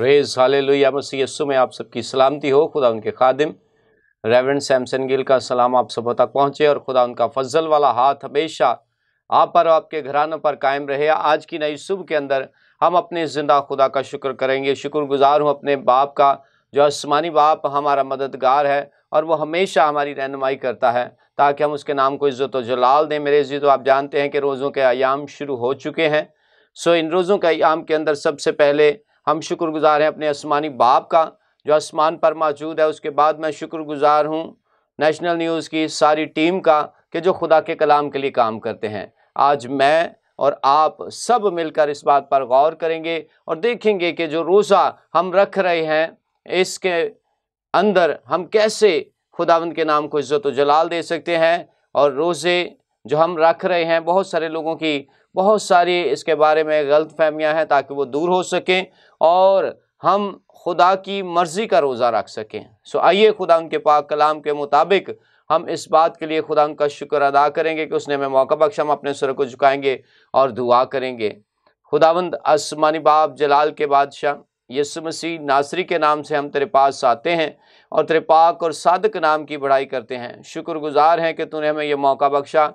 praise hallelujah मसीह यस्सु में आप सबकी सलामती हो खुदा उनके खादिम रेवरेंड सैमसन गिल का सलाम आप सब तक पहुँचे और खुदा उनका फजल वाला हाथ हमेशा आप पर और आपके घरानों पर कायम रहे आज की नई सुबह के अंदर हम अपने ज़िंदा खुदा का शुक्र करेंगे शुक्रगुजार हूँ अपने बाप का जो आसमानी बाप हमारा मददगार है और वो हमेशा हमारी रहनुमाई करता है ताकि हम उसके नाम को इज़्ज़त जलाल दें मेरे जी तो आप जानते हैं कि रोज़ों के आयाम शुरू हो चुके हैं सो इन रोज़ों के आयाम के अंदर सबसे पहले हम शुक्रगुजार हैं अपने आसमानी बाप का जो आसमान पर मौजूद है उसके बाद मैं शुक्रगुजार हूँ नेशनल न्यूज़ की सारी टीम का कि जो खुदा के कलाम के लिए काम करते हैं आज मैं और आप सब मिलकर इस बात पर गौर करेंगे और देखेंगे कि जो रोज़ा हम रख रहे हैं इसके अंदर हम कैसे खुदावंद के नाम को इज़्ज़त जलाल दे सकते हैं और रोज़े जो हम रख रहे हैं बहुत सारे लोगों की बहुत सारी इसके बारे में गलत फहमियाँ हैं ताकि वो दूर हो सकें और हम खुदा की मर्ज़ी का रोज़ा रख सकें सो आइए खुदा उनके पाक कलाम के मुताबिक हम इस बात के लिए खुदा उनका शुक्र अदा करेंगे कि उसने हमें मौका बख्शा हम अपने सुर को झुकाएंगे और दुआ करेंगे खुदावंद आसमानी बाप जलाल के बादशाह यसु मसीह नासरी के नाम से हम तेरे पास आते हैं और तेरे पाक और सादक नाम की बड़ाई करते हैं शुक्रगुजार हैं कि तूने हमें यह मौका बख्शा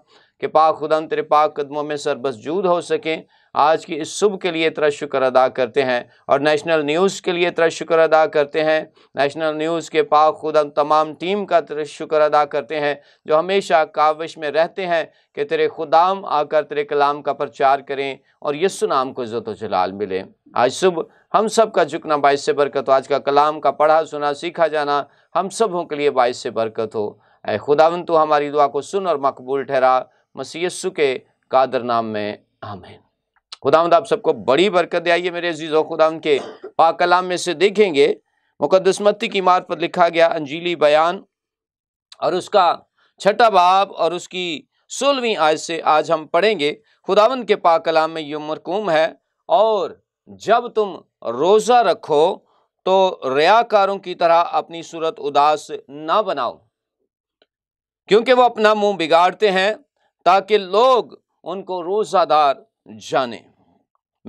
कि पाक खुदा तेरे पाक कदमों में सरबसजूद हो सकें आज की इस सुबह के लिए तरह शुक्र अदा करते हैं और नेशनल न्यूज़ के लिए तरह शुक्र अदा करते हैं नेशनल न्यूज़ के पाक खुद तमाम टीम का तरह शुक्र अदा करते हैं जो हमेशा काविश में रहते हैं कि तेरे खुदाम आकर तेरे कलाम का प्रचार करें और यस्सु नाम को इज़्ज़त जलाल मिले आज सुबह हम सब का झुकना बाइस से बरकत हो आज का कलाम का पढ़ा सुना सीखा जाना हम सबों के लिए बाइस से बरकत हो ए खुदावन तो हमारी दुआ को सुन और मकबूल ठहरा मसीयसु के कादर नाम में आमीन खुदावंद आप सबको बड़ी बरकत दे आइए मेरे अजीज़ खुदा के पा कलाम में से देखेंगे मुकदसमती की इमारत पर लिखा गया अंजीली बयान और उसका छठा बाब और उसकी सोलहवीं आयत से आज हम पढ़ेंगे खुदावंद के पा कलाम में ये मरकूम है और जब तुम रोज़ा रखो तो रयाकारों की तरह अपनी सूरत उदास ना बनाओ क्योंकि वो अपना मुंह बिगाड़ते हैं ताकि लोग उनको रोज़ादार जाने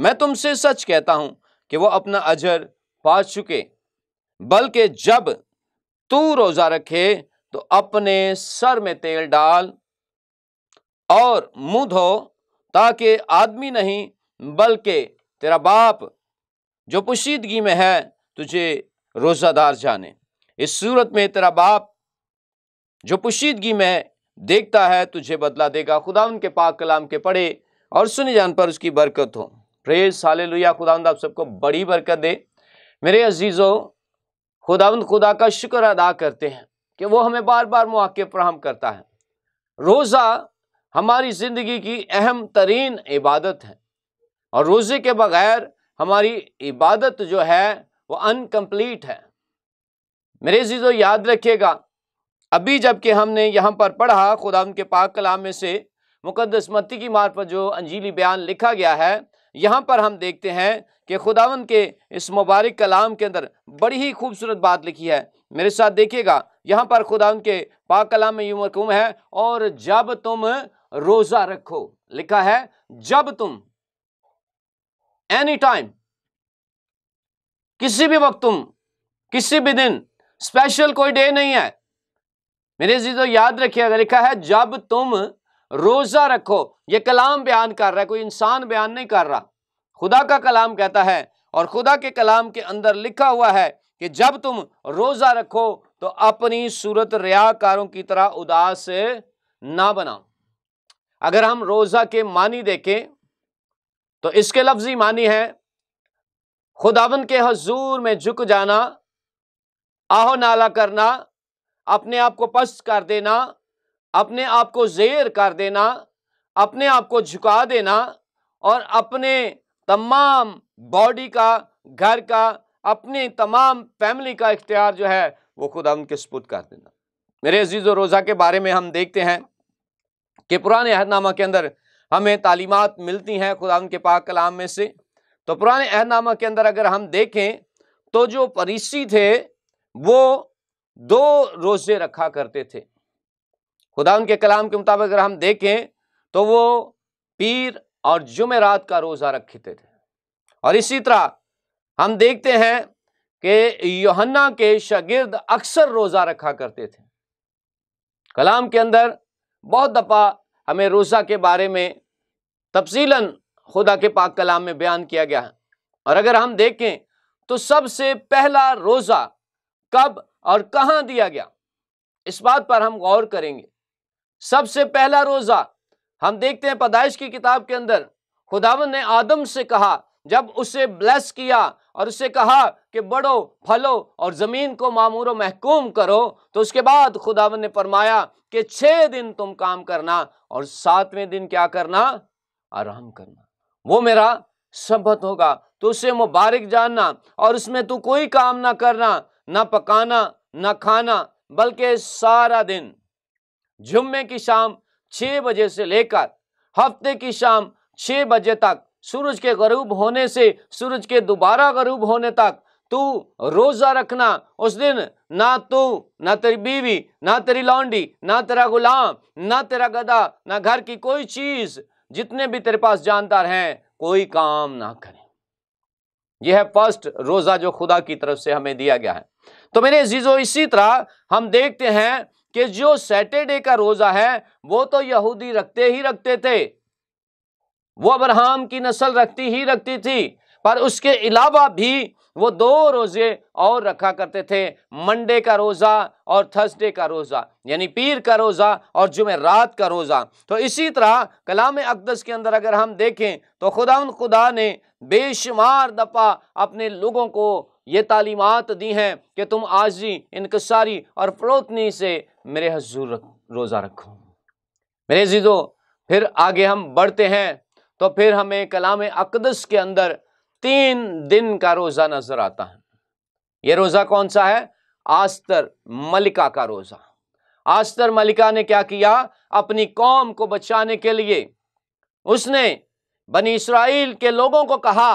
मैं तुमसे सच कहता हूं कि वो अपना अजर पा चुके बल्कि जब तू रोज़ा रखे तो अपने सर में तेल डाल और मुंह धो ताकि आदमी नहीं बल्कि तेरा बाप जो पोशीदगी में है तुझे रोज़ादार जाने इस सूरत में तेरा बाप जो पोशीदगी में देखता है तुझे बदला देगा खुदा उनके पाक कलाम के पढ़े और सुने जान पर उसकी बरकत हो प्रेज साले लुया खुदावंद आप सबको बड़ी बरकत दे मेरे अजीज़ों खुदावंद खुदा का शुक्र अदा करते हैं कि वो हमें बार बार मौक़े फ्राहम करता है रोज़ा हमारी ज़िंदगी की अहम तरीन इबादत है और रोज़े के बग़ैर हमारी इबादत जो है वो अनकम्प्लीट है मेरे अजीजों याद रखिएगा अभी जबकि हमने यहाँ पर पढ़ा खुदा के पाक कलाम में से मुकदस मत्ती की मार्फत जो अंजीली बयान लिखा गया है यहाँ पर हम देखते हैं कि खुदावन के इस मुबारक कलाम के अंदर बड़ी ही खूबसूरत बात लिखी है मेरे साथ देखिएगा यहाँ पर खुदावन के पाक कलाम में यूँ मरकूम है और जब तुम रोज़ा रखो लिखा है जब तुम एनी टाइम किसी भी वक्त तुम किसी भी दिन स्पेशल कोई डे नहीं है मेरे जी तो याद रखिएगा लिखा है जब तुम रोज़ा रखो ये कलाम बयान कर रहा है कोई इंसान बयान नहीं कर रहा खुदा का कलाम कहता है और खुदा के कलाम के अंदर लिखा हुआ है कि जब तुम रोज़ा रखो तो अपनी सूरत रियाकारों की तरह उदास ना बनाओ अगर हम रोज़ा के मानी देखें तो इसके लफ्जी मानी है खुदावन के हजूर में झुक जाना आहो नाला करना अपने आप को पस्त कर देना अपने आप को जेर कर देना अपने आप को झुका देना और अपने तमाम बॉडी का घर का अपने तमाम फैमिली का इख्तियार जो है वो खुदा उनके सपुत कर देना मेरे अजीज़ रोज़ा के बारे में हम देखते हैं कि पुराने अहदनामा के अंदर हमें तालीमत मिलती हैं खुदा उनके पाक कलाम में से तो पुराने अहदनामा के अंदर अगर हम देखें तो जो परिसी थे वो दो रोज़े रखा करते थे खुदा उनके कलाम के मुताबिक अगर हम देखें तो वो पीर और जुमेरात का रोज़ा रखते थे और इसी तरह हम देखते हैं कि योहन्ना के शगिर्द अक्सर रोज़ा रखा करते थे कलाम के अंदर बहुत दफ़ा हमें रोज़ा के बारे में तफसीला खुदा के पाक कलाम में बयान किया गया है और अगर हम देखें तो सबसे पहला रोज़ा कब और कहाँ दिया गया इस बात पर हम गौर करेंगे सबसे पहला रोज़ा हम देखते हैं पदाइश की किताब के अंदर खुदावन ने आदम से कहा जब उसे ब्लेस किया और उसे कहा कि बड़ो फलो और ज़मीन को मामूर महकूम करो तो उसके बाद खुदावन ने फरमाया कि छह दिन तुम काम करना और सातवें दिन क्या करना आराम करना वो मेरा सबत होगा तो उसे मुबारक जानना और उसमें तू कोई काम ना करना ना पकाना ना खाना बल्कि सारा दिन जुम्मे की शाम छः बजे से लेकर हफ्ते की शाम छः बजे तक सूरज के गरूब होने से सूरज के दोबारा गरूब होने तक तू रोज़ा रखना उस दिन ना तू ना तेरी बीवी ना तेरी लौंडी ना तेरा गुलाम ना तेरा गदा ना घर की कोई चीज़ जितने भी तेरे पास जानदार हैं कोई काम ना करें यह है फर्स्ट रोज़ा जो खुदा की तरफ से हमें दिया गया है तो मेरे जीजो इसी तरह हम देखते हैं कि जो सैटरडे का रोज़ा है वो तो यहूदी रखते ही रखते थे वो अब्राहम की नस्ल रखती ही रखती थी पर उसके अलावा भी वो दो रोज़े और रखा करते थे मंडे का रोज़ा और थर्सडे का रोज़ा यानी पीर का रोज़ा और जुमे रात का रोज़ा तो इसी तरह कलाम अकदस के अंदर अगर हम देखें तो खुदा खुदा ने बेशुमार दफ़ा अपने लोगों को ये तालीमत दी हैं कि तुम आजी इनकसारी और प्रोतनी से मेरे हजूर रख, रोज़ा रखो मेरे जीजो फिर आगे हम बढ़ते हैं तो फिर हमें कलाम अकदस के अंदर तीन दिन का रोज़ा नज़र आता है ये रोज़ा कौन सा है आस्तर मलिका का रोज़ा आस्तर मलिका ने क्या किया अपनी कौम को बचाने के लिए उसने बनी इसराइल के लोगों को कहा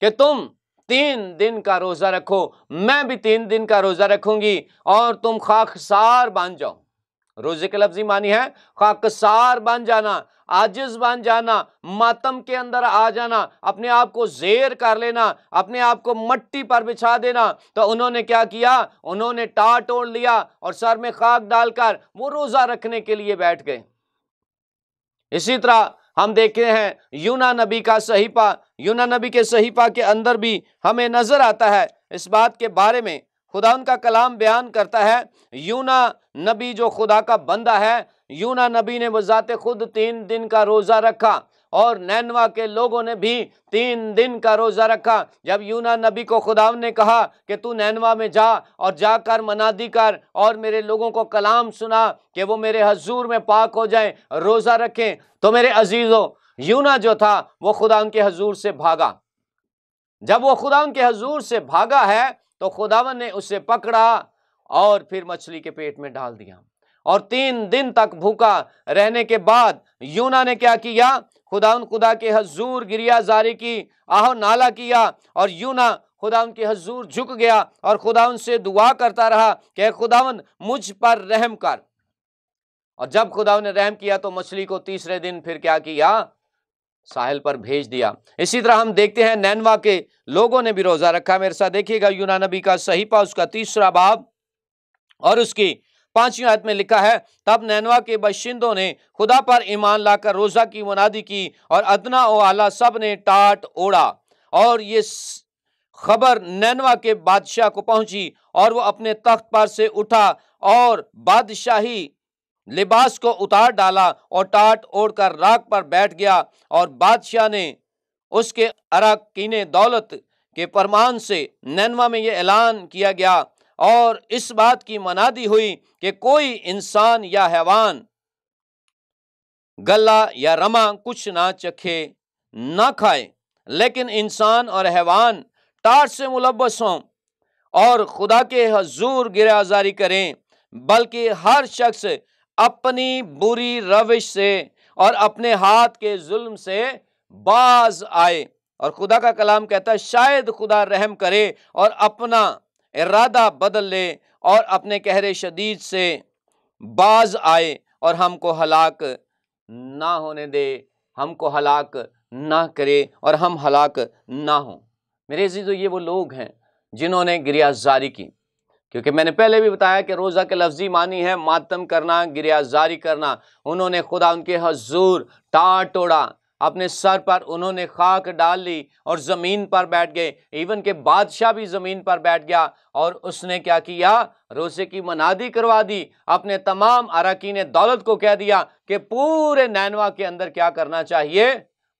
कि तुम तीन दिन का रोज़ा रखो मैं भी तीन दिन का रोज़ा रखूंगी और तुम खाकसार बन जाओ रोज़े के लफ्जी मानी है खाकसार बन जाना आजिज बन जाना मातम के अंदर आ जाना अपने आप को जेर कर लेना अपने आप को मट्टी पर बिछा देना तो उन्होंने क्या किया उन्होंने टाट ओढ़ लिया और सर में खाक डालकर वो रोज़ा रखने के लिए बैठ गए इसी तरह हम देखते हैं यूना नबी का सहीपा यूना नबी के सहीपा के अंदर भी हमें नज़र आता है इस बात के बारे में खुदा उनका कलाम बयान करता है यूना नबी जो खुदा का बंदा है यूना नबी ने बज़ात खुद तीन दिन का रोज़ा रखा और नैनवा के लोगों ने भी तीन दिन का रोज़ा रखा जब यूना नबी को खुदा ने कहा कि तू नैनवा में जा और जाकर मनादी कर और मेरे लोगों को कलाम सुना कि वो मेरे हजूर में पाक हो जाए रोज़ा रखें तो मेरे अजीज़ों यूना जो था वो खुदा के हजूर से भागा जब वो खुदा के हजूर से भागा है तो खुदावन ने उसे पकड़ा और फिर मछली के पेट में डाल दिया और तीन दिन तक भूखा रहने के बाद यूना ने क्या किया खुदा उन खुदा के हजूर गिरिया जारी की आहो नाला किया और ना खुदा उनके हजूर झुक गया और खुदा उनसे दुआ करता रहा कि खुदावन मुझ पर रहम कर और जब खुदा ने रहम किया तो मछली को तीसरे दिन फिर क्या किया साहिल पर भेज दिया इसी तरह हम देखते हैं नैनवा के लोगों ने भी रोज़ा रखा मेरे साथ देखिएगा यूना नबी का सही पा उसका तीसरा बाब और उसकी पांचवी आयत में लिखा है तब नैनवा के बशिंदों ने खुदा पर ईमान लाकर रोज़ा की मुनादी की और अदना ओ आला सब ने टाट ओढ़ा और ये खबर नैनवा के बादशाह को पहुंची और वो अपने तख्त पर से उठा और बादशाही लिबास को उतार डाला और टाट ओढ़कर राग पर बैठ गया और बादशाह ने उसके अराकीन दौलत के फरमान से नैनवा में ये ऐलान किया गया और इस बात की मनादी हुई कि कोई इंसान या हैवान गला या रमा कुछ ना चखे ना खाए लेकिन इंसान और हैवान टाट से मुलबस हों और खुदा के हजूर आजारी करें बल्कि हर शख्स अपनी बुरी रविश से और अपने हाथ के जुल्म से बाज आए और खुदा का कलाम कहता है शायद खुदा रहम करे और अपना इरादा बदल ले और अपने कहरे शदीद से बाज आए और हमको हलाक ना होने दे हमको हलाक ना करे और हम हलाक ना हों मेरे जी तो ये वो लोग हैं जिन्होंने गिरियाजारी की क्योंकि मैंने पहले भी बताया कि रोज़ा के लफ्जी मानी है मातम करना गिरियाजारी करना उन्होंने खुदा उनके हजूर टाट तोड़ा अपने सर पर उन्होंने खाक डाल ली और ज़मीन पर बैठ गए इवन के बादशाह भी ज़मीन पर बैठ गया और उसने क्या किया रोज़े की मनादी करवा दी अपने तमाम अरकिन दौलत को कह दिया कि पूरे नैनवा के अंदर क्या करना चाहिए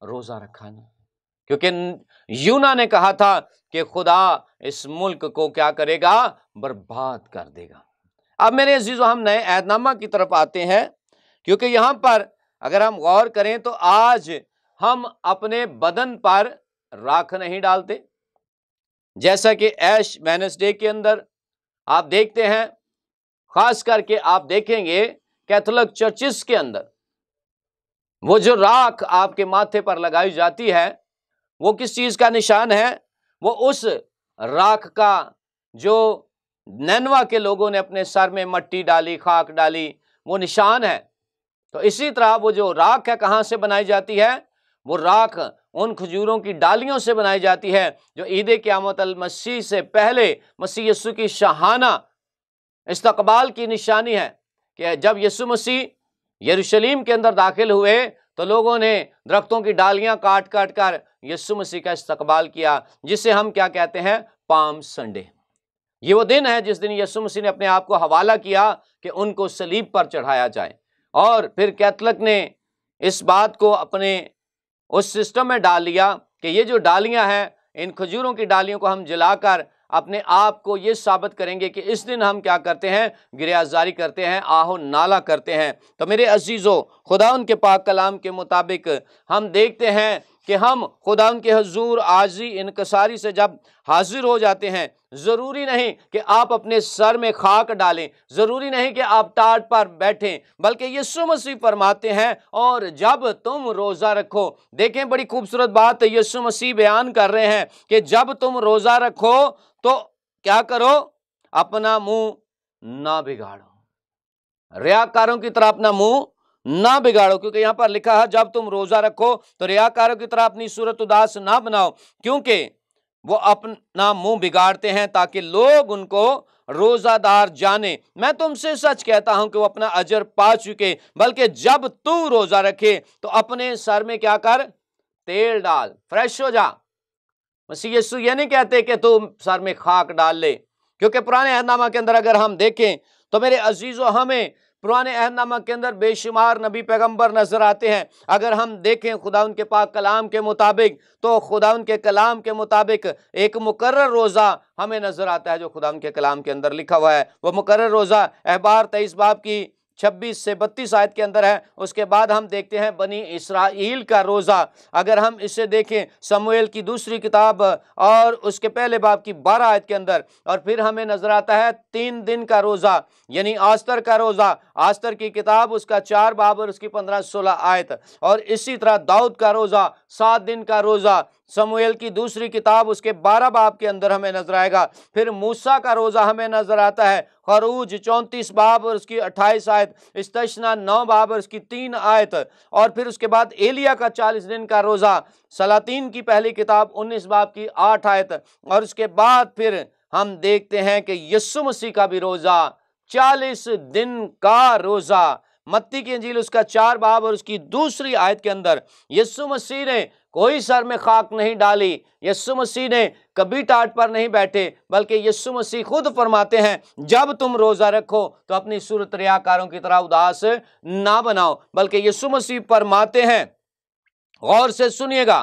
रोज़ा रखा नहीं क्योंकि यूना ने कहा था कि खुदा इस मुल्क को क्या करेगा बर्बाद कर देगा अब मेरे अजीज़ हम नए ऐदनामा की तरफ आते हैं क्योंकि यहाँ पर अगर हम गौर करें तो आज हम अपने बदन पर राख नहीं डालते जैसा कि ऐश वेनसडे के अंदर आप देखते हैं खास करके आप देखेंगे कैथोलिक चर्चिस के अंदर वो जो राख आपके माथे पर लगाई जाती है वो किस चीज़ का निशान है वो उस राख का जो नैनवा के लोगों ने अपने सर में मट्टी डाली खाक डाली वो निशान है तो इसी तरह वो जो राख है कहाँ से बनाई जाती है वो राख उन खजूरों की डालियों से बनाई जाती है जो ईद क्यामत मसीह से पहले मसीह यसु की शहाना इस्तकबाल की निशानी है कि जब यसु मसीह यरूशलेम के अंदर दाखिल हुए तो लोगों ने दरख्तों की डालियां काट काट कर यसु मसीह का इस्तकबाल किया जिसे हम क्या कहते हैं पाम संडे ये वो दिन है जिस दिन यसु मसीह ने अपने आप को हवाला किया कि उनको सलीब पर चढ़ाया जाए और फिर कैथलक ने इस बात को अपने उस सिस्टम में डाल लिया कि ये जो डालियाँ हैं इन खजूरों की डालियों को हम जलाकर अपने आप को ये साबित करेंगे कि इस दिन हम क्या करते हैं गिरयाजारी करते हैं आहो नाला करते हैं तो मेरे अजीज़ों खुदा उनके पाक कलाम के मुताबिक हम देखते हैं कि हम खुदा उनके हजूर आजी इनकसारी से जब हाजिर हो जाते हैं ज़रूरी नहीं कि आप अपने सर में खाक डालें ज़रूरी नहीं कि आप टाट पर बैठें बल्कि ये मसीह फरमाते हैं और जब तुम रोज़ा रखो देखें बड़ी खूबसूरत बात यीशु मसीह बयान कर रहे हैं कि जब तुम रोज़ा रखो तो क्या करो अपना मुंह ना बिगाड़ो रियाकारों की तरह अपना मुंह ना बिगाड़ो क्योंकि यहां पर लिखा है जब तुम रोज़ा रखो तो रियाकारों की तरह अपनी सूरत उदास ना बनाओ क्योंकि वो अपना मुंह बिगाड़ते हैं ताकि लोग उनको रोज़ादार जाने मैं तुमसे सच कहता हूं कि वो अपना अजर पा चुके बल्कि जब तू रोज़ा रखे तो अपने सर में क्या कर तेल डाल फ्रेश हो जा मसीह यीशु ये नहीं कहते कि तू सर में खाक डाल ले क्योंकि पुराने अहदनामा के अंदर अगर हम देखें तो मेरे अजीज़ों हमें पुराने अहदनामा के अंदर बेशुमार नबी पैगम्बर नज़र आते हैं अगर हम देखें खुदा उनके पाक कलाम के मुताबिक तो खुदा उनके कलाम के मुताबिक एक मुकर रोज़ा हमें नज़र आता है जो खुदा उनके कलाम के अंदर लिखा हुआ है वह मुकर रोज़ा अहबार तेईस बाब की छब्बीस से बत्तीस आयत के अंदर है उसके बाद हम देखते हैं बनी इसराइल का रोज़ा अगर हम इसे देखें समूएल की दूसरी किताब और उसके पहले बाप की बारह आयत के अंदर और फिर हमें नज़र आता है तीन दिन का रोज़ा यानी आस्तर का रोज़ा आस्तर की किताब उसका चार बाब और उसकी पंद्रह सोलह आयत और इसी तरह दाऊद का रोज़ा सात दिन का रोज़ा समूएल की दूसरी किताब उसके बारह बाब के अंदर हमें नजर आएगा फिर मूसा का रोज़ा हमें नजर आता है खरूज चौंतीस बाब और उसकी अट्ठाईस आयत इस्तना नौ बाब और उसकी तीन आयत और फिर उसके बाद एलिया का चालीस दिन का रोज़ा सलातीन की पहली किताब उन्नीस बाब की आठ आयत और उसके बाद फिर हम देखते हैं कि यस्सु मसीह का भी रोज़ा चालीस दिन का रोज़ा मत्ती की अंजील उसका चार बाब और उसकी दूसरी आयत के अंदर यस्सु मसीह ने कोई सर में खाक नहीं डाली यस्सु मसीह ने कभी टाट पर नहीं बैठे बल्कि यस्सु मसीह खुद फरमाते हैं जब तुम रोज़ा रखो तो अपनी सूरत रियाकारों की तरह उदास ना बनाओ बल्कि यस्सु मसीह फरमाते हैं गौर से सुनिएगा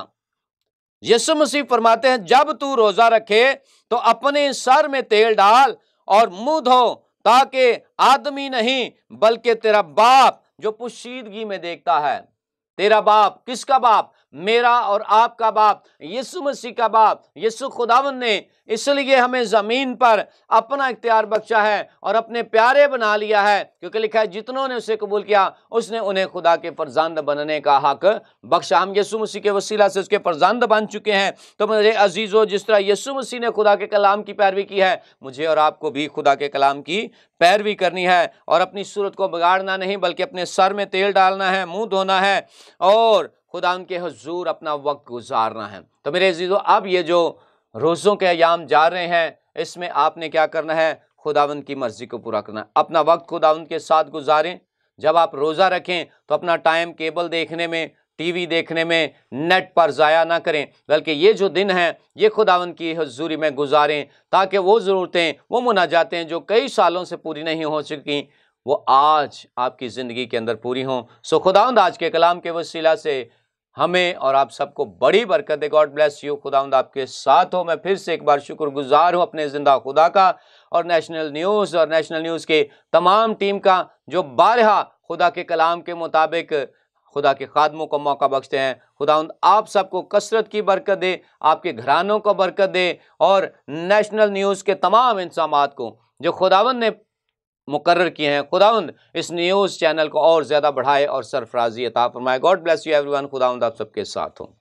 यस्सु मसीह फरमाते हैं जब तू रोज़ा रखे तो अपने सर में तेल डाल और मुंह धो ताकि आदमी नहीं बल्कि तेरा बाप जो पुशीदगी में देखता है तेरा बाप किसका बाप मेरा और आपका बाप यीशु मसीह का बाप यीशु खुदावन ने इसलिए हमें ज़मीन पर अपना इख्तियार बख्शा है और अपने प्यारे बना लिया है क्योंकि लिखा है जितनों ने उसे कबूल किया उसने उन्हें खुदा के फरजानद बनने का हक बख्शा हम यीशु मसीह के वसीला से उसके फरजानद बन चुके हैं तो मेरे अजीज़ों जिस तरह यीशु मसीह ने खुदा के कलाम की पैरवी की है मुझे और आपको भी खुदा के कलाम की पैरवी करनी है और अपनी सूरत को बिगाड़ना नहीं बल्कि अपने सर में तेल डालना है मुंह धोना है और खुदा उनके हजूर अपना वक्त गुजारना है तो मेरे अजीज़ों अब ये जो रोज़ों के अयाम जा रहे हैं इसमें आपने क्या करना है खुदावंद की मर्ज़ी को पूरा करना अपना वक्त खुदावंद के साथ गुजारें जब आप रोज़ा रखें तो अपना टाइम केबल देखने में टीवी देखने में नेट पर ज़ाया ना करें बल्कि ये जो दिन हैं ये खुदावंद की हजूरी में गुजारें ताकि वो ज़रूरतें वो मुना जाते हैं जो कई सालों से पूरी नहीं हो चुकी वो आज आपकी ज़िंदगी के अंदर पूरी हों सो खुदावंद आज के कलाम के वसीला से हमें और आप सबको बड़ी बरकत है गॉड ब्लेस यू खुदाउंद आपके साथ हो मैं फिर से एक बार शुक्रगुजार हूँ अपने ज़िंदा खुदा का और नेशनल न्यूज़ और नेशनल न्यूज़ के तमाम टीम का जो बारहा खुदा के कलाम के मुताबिक खुदा के खादमों को मौका बख्शते हैं खुदा आप सबको कसरत की बरकत दे आपके घरानों को बरकत दे और नेशनल न्यूज़ के तमाम इंसाम को जो खुदावन ने मुकर किए हैं खुदाउंद इस न्यूज़ चैनल को और ज़्यादा बढ़ाए और सरफराजी अता फरमाए गॉड ब्लेस यू एवरीवन खुदाउंद आप सबके साथ हूँ